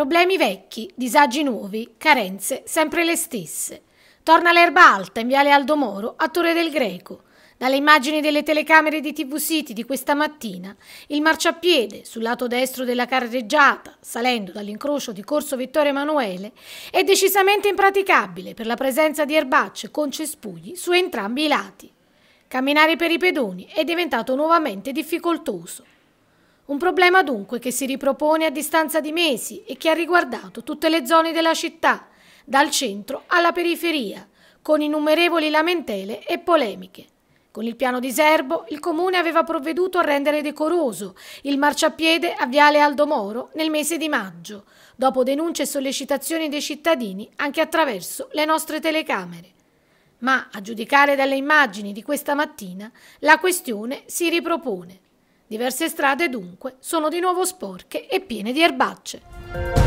Problemi vecchi, disagi nuovi, carenze sempre le stesse. Torna l'erba alta in Viale Aldo Moro, a Torre del Greco. Dalle immagini delle telecamere di TV City di questa mattina, il marciapiede sul lato destro della carreggiata, salendo dall'incrocio di Corso Vittorio Emanuele, è decisamente impraticabile per la presenza di erbacce con cespugli su entrambi i lati. Camminare per i pedoni è diventato nuovamente difficoltoso. Un problema dunque che si ripropone a distanza di mesi e che ha riguardato tutte le zone della città, dal centro alla periferia, con innumerevoli lamentele e polemiche. Con il piano di Serbo il comune aveva provveduto a rendere decoroso il marciapiede a Viale Aldo Moro nel mese di maggio, dopo denunce e sollecitazioni dei cittadini anche attraverso le nostre telecamere. Ma a giudicare dalle immagini di questa mattina la questione si ripropone. Diverse strade dunque sono di nuovo sporche e piene di erbacce.